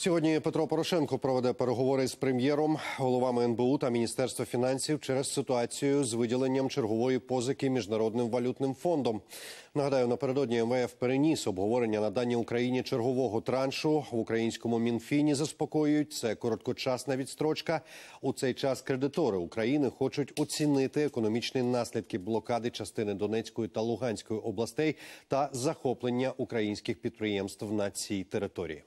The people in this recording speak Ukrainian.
Сьогодні Петро Порошенко проведе переговори з прем'єром, головами НБУ та міністерства фінансів через ситуацію з виділенням чергової позики міжнародним валютним фондом. Нагадаю, напередодні МВФ переніс обговорення надання Україні чергового траншу в українському мінфіні. Заспокоюють це короткочасна відстрочка. У цей час кредитори України хочуть оцінити економічні наслідки блокади частини Донецької та Луганської областей та захоплення українських підприємств на цій території.